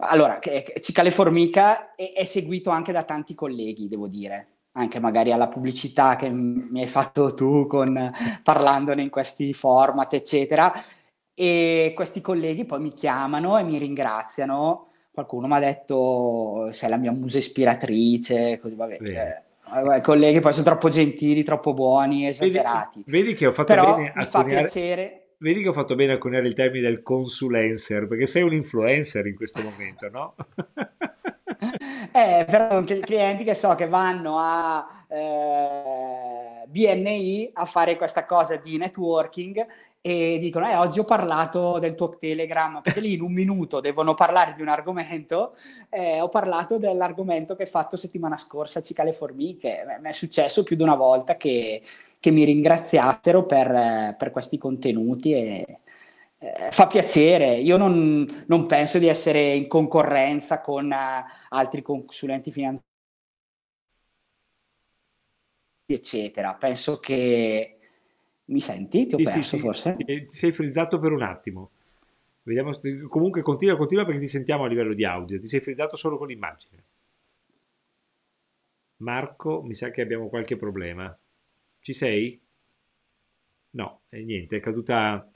Allora, Cicale Formica è, è seguito anche da tanti colleghi, devo dire anche magari alla pubblicità che mi hai fatto tu con, parlandone in questi format, eccetera. E questi colleghi poi mi chiamano e mi ringraziano. Qualcuno mi ha detto sei la mia musa ispiratrice, così vabbè. Eh. I cioè, colleghi poi sono troppo gentili, troppo buoni, esagerati. Vedi, vedi che ho fatto Però bene a fa piacere vedi che ho fatto bene a coniare il termine del consulencer, perché sei un influencer in questo momento, no? eh, però clienti che so che vanno a eh, BNI a fare questa cosa di networking e dicono eh oggi ho parlato del tuo Telegram perché lì in un minuto devono parlare di un argomento eh, ho parlato dell'argomento che hai fatto settimana scorsa Cicale Formiche mi è successo più di una volta che, che mi ringraziassero per, per questi contenuti e, eh, fa piacere, io non, non, penso di essere in concorrenza con uh, altri consulenti finanziari, eccetera. Penso che... Mi senti? Ti ho sì, perso sì, forse? ti sei frizzato per un attimo. Vediamo, comunque continua, continua perché ti sentiamo a livello di audio, ti sei frizzato solo con l'immagine. Marco, mi sa che abbiamo qualche problema. Ci sei? No, eh, niente, è caduta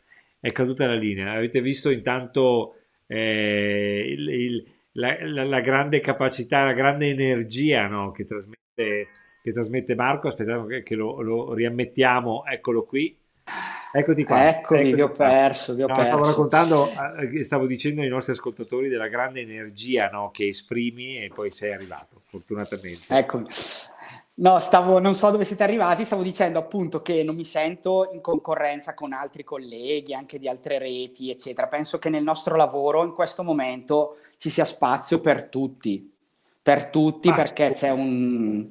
è caduta la linea. Avete visto intanto eh, il, il, la, la, la, grande capacità, la grande energia no? che, trasmette, che trasmette Marco. Aspettate che, che lo, lo, riammettiamo, eccolo qui. Eccoti qua. Eccomi, Eccoti vi ho perso. Vi ho no, perso. Stavo raccontando, eh, stavo dicendo ai nostri ascoltatori della grande energia no? che esprimi e poi sei arrivato, fortunatamente. Eccomi. No, stavo, non so dove siete arrivati, stavo dicendo appunto che non mi sento in concorrenza con altri colleghi, anche di altre reti, eccetera. Penso che nel nostro lavoro in questo momento ci sia spazio per tutti, per tutti, perché c'è un,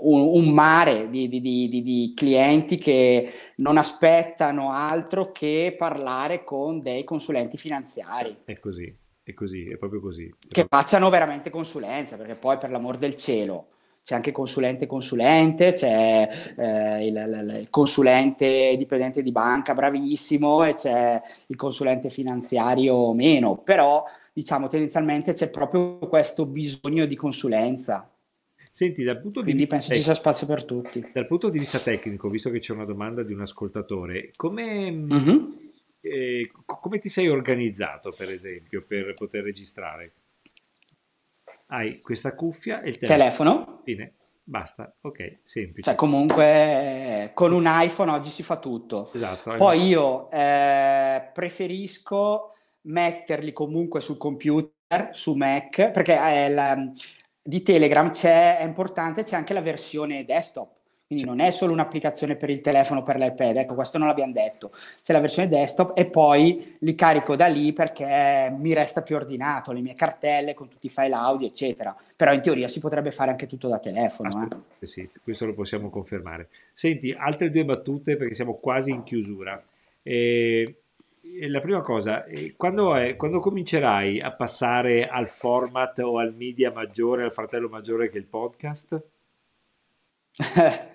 un, un mare di, di, di, di, clienti che non aspettano altro che parlare con dei consulenti finanziari. È così, è così, è proprio così. È che facciano veramente consulenza, perché poi per l'amor del cielo c'è anche consulente consulente, c'è eh, il, il, consulente dipendente di banca bravissimo e c'è il consulente finanziario meno, però diciamo tendenzialmente c'è proprio questo bisogno di consulenza. Senti, dal punto di Quindi penso ci sia spazio per tutti. Dal punto di vista tecnico, visto che c'è una domanda di un ascoltatore, come, mm-hmm. eh, come ti sei organizzato, per esempio, per poter registrare? hai questa cuffia e il telefono. telefono. Fine. Basta, ok, semplice. Cioè comunque con un iPhone oggi si fa tutto. Esatto. Poi esatto. io eh, preferisco metterli comunque sul computer, su Mac, perché eh, la, di Telegram c'è, è importante, c'è anche la versione desktop quindi non è solo un'applicazione per il telefono o per l'iPad, ecco, questo non l'abbiamo detto. C'è la versione desktop e poi li carico da lì perché mi resta più ordinato, le mie cartelle con tutti i file audio, eccetera. Però in teoria si potrebbe fare anche tutto da telefono. Eh. Sì, questo lo possiamo confermare. Senti, altre due battute perché siamo quasi in chiusura. Eh, eh la prima cosa, eh, quando, è, quando, comincerai a passare al format o al media maggiore, al fratello maggiore che il podcast?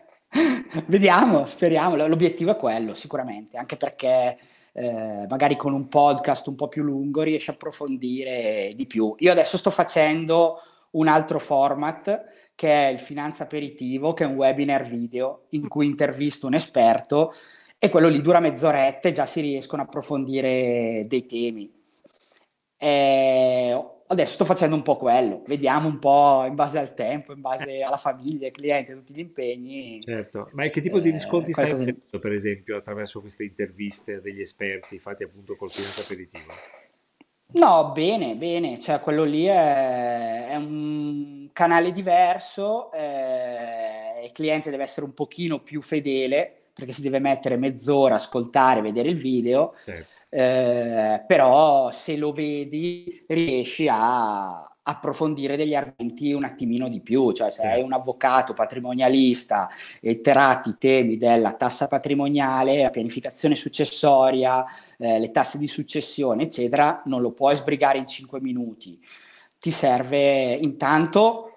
Vediamo, speriamo, l'obiettivo è quello sicuramente, anche perché eh, magari con un podcast un po' più lungo riesci a approfondire di più. Io adesso sto facendo un altro format che è il Finanza Aperitivo, che è un webinar video in cui intervisto un esperto e quello lì dura mezz'oretta e già si riescono a approfondire dei temi. Eh, adesso sto facendo un po' quello, vediamo un po' in base al tempo, in base alla famiglia, ai clienti, a tutti gli impegni. Certo, ma che tipo di eh, riscontri eh, stai avendo, di... per esempio, attraverso queste interviste degli esperti fatti appunto col cliente aperitivo? No, bene, bene, cioè quello lì è, è un canale diverso, eh, il cliente deve essere un pochino più fedele, perché si deve mettere mezz'ora, a ascoltare, vedere il video, sì. Certo. eh, però se lo vedi riesci a approfondire degli argomenti un attimino di più, cioè se sei certo. un avvocato patrimonialista e tratti i temi della tassa patrimoniale, la pianificazione successoria, eh, le tasse di successione, eccetera, non lo puoi sbrigare in 5 minuti. Ti serve intanto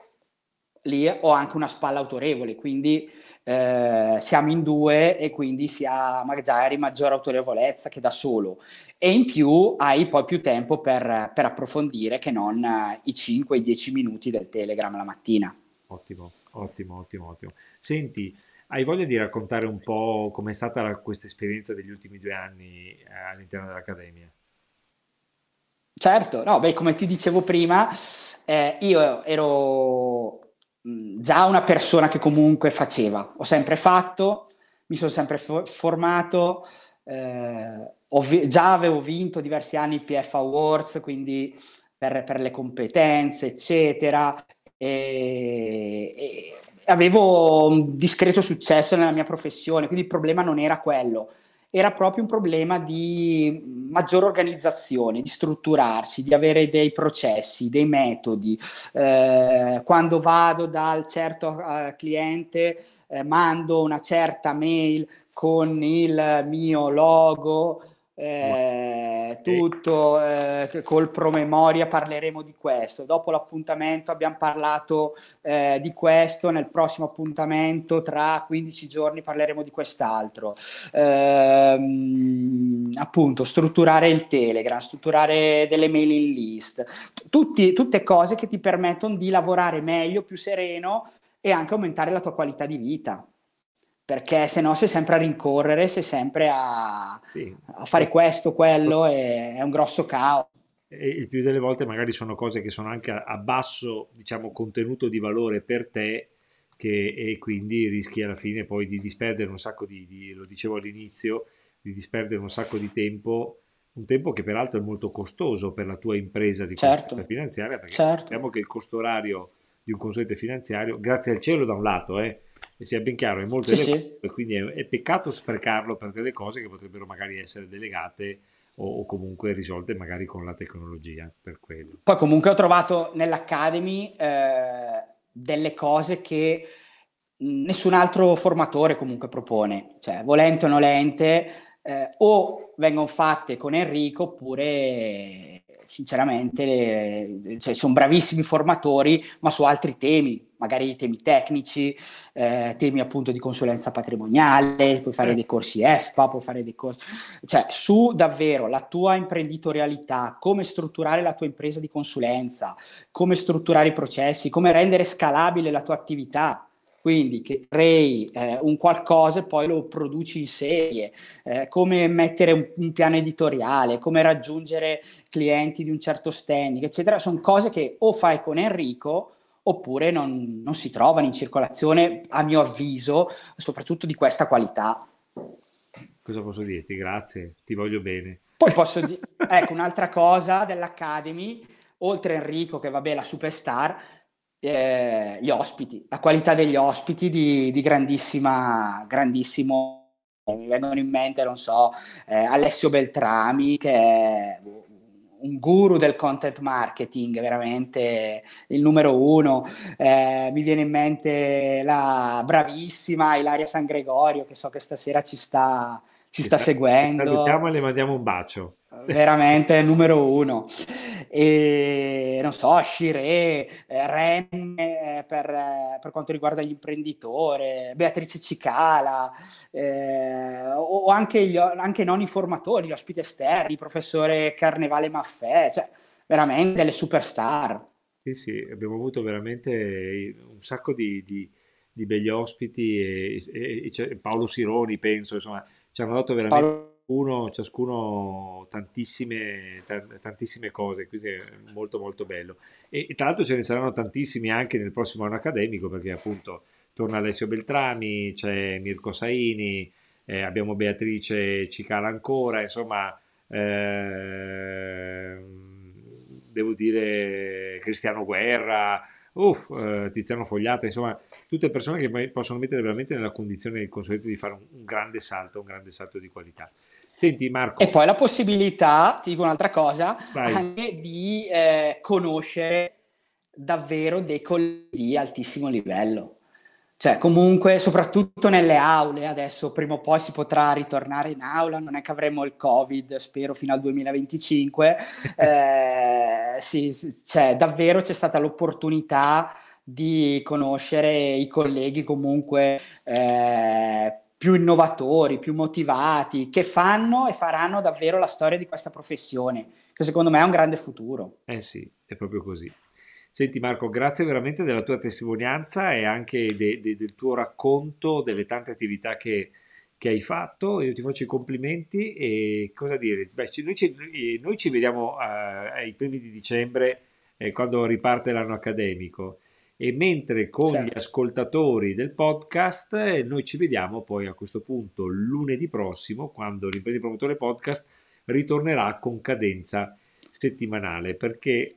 lì ho anche una spalla autorevole, quindi eh, siamo in due e quindi si ha magari maggiore autorevolezza che da solo e in più hai poi più tempo per, per approfondire che non eh, i 5-10 minuti del Telegram la mattina. Ottimo, ottimo, ottimo, ottimo. Senti, hai voglia di raccontare un po' com'è stata la, questa esperienza degli ultimi due anni eh, all'interno dell'Accademia? Certo, no, beh, come ti dicevo prima, eh, io ero già una persona che comunque faceva, ho sempre fatto, mi sono sempre for- formato, eh, vi- già avevo vinto diversi anni il PF Awards, quindi per, per le competenze, eccetera, e, e avevo un discreto successo nella mia professione, quindi il problema non era quello era proprio un problema di maggiore organizzazione, di strutturarsi, di avere dei processi, dei metodi. Eh, quando vado dal certo eh, cliente eh, mando una certa mail con il mio logo, eh, tutto, eh, col promemoria parleremo di questo. Dopo l'appuntamento abbiamo parlato eh, di questo, nel prossimo appuntamento tra 15 giorni parleremo di quest'altro. Ehm, appunto, strutturare il Telegram, strutturare delle mailing list, Tutti, tutte cose che ti permettono di lavorare meglio, più sereno e anche aumentare la tua qualità di vita perché se no sei sempre a rincorrere, sei sempre a, sì. a fare questo, quello, e è un grosso caos. E il più delle volte magari sono cose che sono anche a, basso diciamo, contenuto di valore per te che, e quindi rischi alla fine poi di disperdere un sacco di, di, lo dicevo all'inizio, di disperdere un sacco di tempo, un tempo che peraltro è molto costoso per la tua impresa di certo. finanziaria, perché certo. sappiamo che il costo orario di un consulente finanziario, grazie al cielo da un lato, eh, e sia ben chiaro, è molto sì, elevato, sì. quindi è, è, peccato sprecarlo per delle cose che potrebbero magari essere delegate o, o, comunque risolte magari con la tecnologia per quello. Poi comunque ho trovato nell'Academy eh, delle cose che mm, nessun altro formatore comunque propone, cioè volente o nolente eh, o vengono fatte con Enrico oppure sinceramente cioè, sono bravissimi formatori ma su altri temi magari temi tecnici eh, temi appunto di consulenza patrimoniale puoi fare dei corsi EFPA puoi fare dei corsi cioè su davvero la tua imprenditorialità come strutturare la tua impresa di consulenza come strutturare i processi come rendere scalabile la tua attività quindi che crei eh, un qualcosa e poi lo produci in serie, eh, come mettere un, un, piano editoriale, come raggiungere clienti di un certo standing, eccetera, sono cose che o fai con Enrico oppure non, non si trovano in circolazione, a mio avviso, soprattutto di questa qualità. Cosa posso dirti? Grazie, ti voglio bene. Poi posso dire, ecco, un'altra cosa dell'Academy, oltre Enrico che vabbè è la superstar, eh, gli ospiti, la qualità degli ospiti di, di grandissima, grandissimo mi vengono in mente, non so, eh, Alessio Beltrami, che è un guru del content marketing, veramente il numero uno. Eh, mi viene in mente la bravissima Ilaria San Gregorio, che so che stasera ci sta, ci, sta, sta seguendo. Salutiamo e le mandiamo un bacio. Veramente numero uno e non so, Shire, eh, Ren eh, per, eh, per, quanto riguarda l'imprenditore, Beatrice Cicala, eh, o, anche, gli, anche non i formatori, gli ospiti esterni, il professore Carnevale Maffè, cioè veramente delle superstar. Sì, sì, abbiamo avuto veramente eh, un sacco di, di, di begli ospiti e, e, e Paolo Sironi, penso, insomma, ci hanno dato veramente... Paolo ciascuno, ciascuno tantissime, tantissime, cose, quindi è molto molto bello. E, e, tra l'altro ce ne saranno tantissimi anche nel prossimo anno accademico, perché appunto torna Alessio Beltrami, c'è Mirko Saini, eh, abbiamo Beatrice Cicala ancora, insomma... Eh, devo dire Cristiano Guerra, uff, eh, Tiziano Fogliata, insomma, tutte persone che possono mettere veramente nella condizione del consueto di fare un, grande salto, un grande salto di qualità. Senti Marco. E poi la possibilità, ti dico un'altra cosa, Vai. anche di eh, conoscere davvero dei colleghi di altissimo livello. Cioè, comunque, soprattutto nelle aule, adesso prima o poi si potrà ritornare in aula, non è che avremo il Covid, spero, fino al 2025. eh, sì, cioè, davvero c'è stata l'opportunità di conoscere i colleghi comunque eh, più innovatori, più motivati, che fanno e faranno davvero la storia di questa professione, che secondo me ha un grande futuro. Eh sì, è proprio così. Senti Marco, grazie veramente della tua testimonianza e anche de, de, del tuo racconto delle tante attività che, che, hai fatto. Io ti faccio i complimenti e cosa dire? Beh, noi, ci, noi ci vediamo uh, ai primi di dicembre eh, quando riparte l'anno accademico e mentre con certo. gli ascoltatori del podcast eh, noi ci vediamo poi a questo punto lunedì prossimo quando l'imprenditore promotore podcast ritornerà con cadenza settimanale perché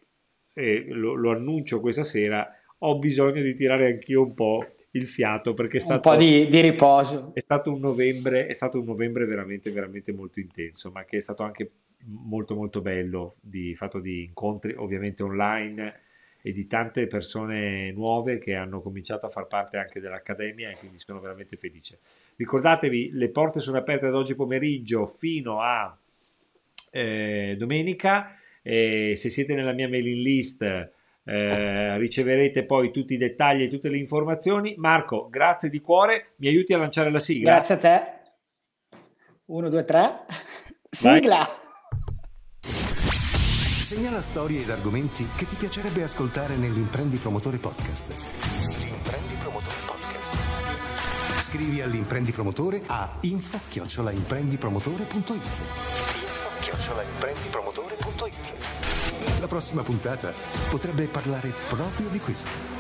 eh, lo, lo, annuncio questa sera ho bisogno di tirare anch'io un po' il fiato perché è stato un po' di, di riposo è stato un novembre è stato un novembre veramente veramente molto intenso ma che è stato anche molto molto bello di fatto di incontri ovviamente online e di tante persone nuove che hanno cominciato a far parte anche dell'Accademia e quindi sono veramente felice. Ricordatevi, le porte sono aperte ad oggi pomeriggio fino a eh, domenica. Eh, se siete nella mia mailing list eh, riceverete poi tutti i dettagli e tutte le informazioni. Marco, grazie di cuore, mi aiuti a lanciare la sigla. Grazie a te. 1, 2, 3. Sigla! Segnala storie ed argomenti che ti piacerebbe ascoltare nell'Imprendi Promotore Podcast. L'Imprendi Promotore Podcast. Scrivi all'Imprendi Promotore a info-imprendipromotore.it La prossima puntata potrebbe parlare proprio di questo.